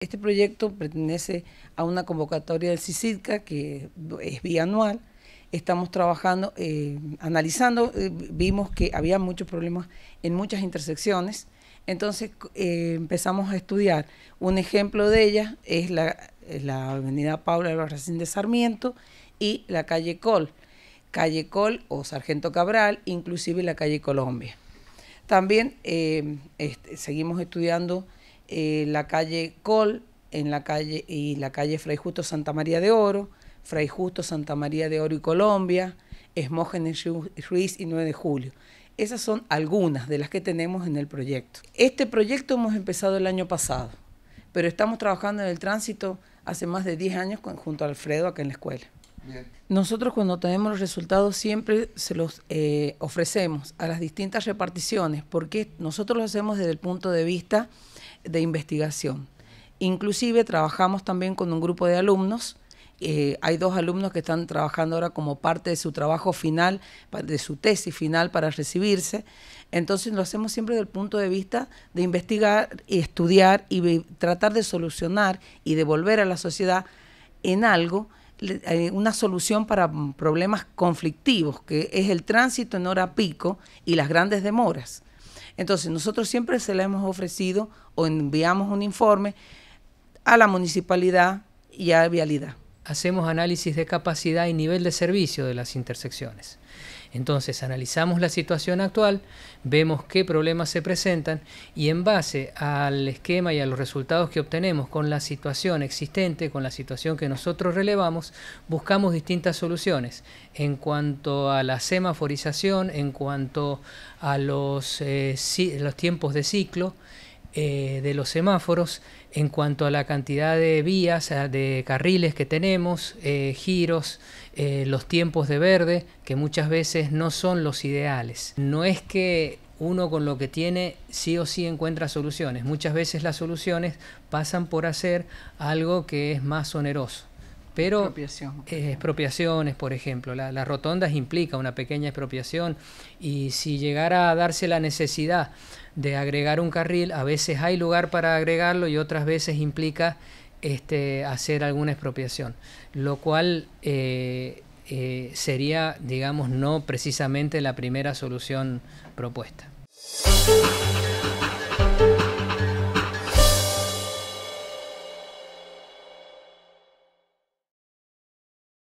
Este proyecto pertenece a una convocatoria del CICIDCA que es bianual. Estamos trabajando, eh, analizando, eh, vimos que había muchos problemas en muchas intersecciones. Entonces eh, empezamos a estudiar. Un ejemplo de ella es la, avenida Paula Barracín de Sarmiento y la calle Col. Calle Col o Sargento Cabral, inclusive la calle Colombia. También este, seguimos estudiando eh, la calle Col en la calle, y la calle Fray Justo Santa María de Oro, Fray Justo Santa María de Oro y Colombia, Esmógenes Ruiz y 9 de Julio. Esas son algunas de las que tenemos en el proyecto. Este proyecto hemos empezado el año pasado, pero estamos trabajando en el tránsito hace más de 10 años con, junto a Alfredo acá en la escuela. Nosotros cuando tenemos los resultados siempre se los eh, ofrecemos a las distintas reparticiones, porque nosotros lo hacemos desde el punto de vista de investigación. Inclusive trabajamos también con un grupo de alumnos. Eh, hay dos alumnos que están trabajando ahora como parte de su trabajo final, de su tesis final para recibirse. Entonces lo hacemos siempre del punto de vista de investigar y estudiar y tratar de solucionar y devolver a la sociedad en algo eh, una solución para problemas conflictivos, que es el tránsito en hora pico y las grandes demoras. Entonces, nosotros siempre se le hemos ofrecido o enviamos un informe a la municipalidad y a vialidad hacemos análisis de capacidad y nivel de servicio de las intersecciones. Entonces analizamos la situación actual, vemos qué problemas se presentan y en base al esquema y a los resultados que obtenemos con la situación existente, con la situación que nosotros relevamos, buscamos distintas soluciones en cuanto a la semaforización, en cuanto a los, eh, tiempos de ciclo eh, de los semáforos en cuanto a la cantidad de vías, eh, de carriles que tenemos, eh, giros, los tiempos de verde, que muchas veces no son los ideales. No es que uno con lo que tiene sí o sí encuentra soluciones. Muchas veces las soluciones pasan por hacer algo que es más oneroso pero eh, expropiaciones, por ejemplo, las rotondas implica una pequeña expropiación y si llegara a darse la necesidad de agregar un carril, a veces hay lugar para agregarlo y otras veces implica este, hacer alguna expropiación, lo cual eh, eh, sería, digamos, no precisamente la primera solución propuesta.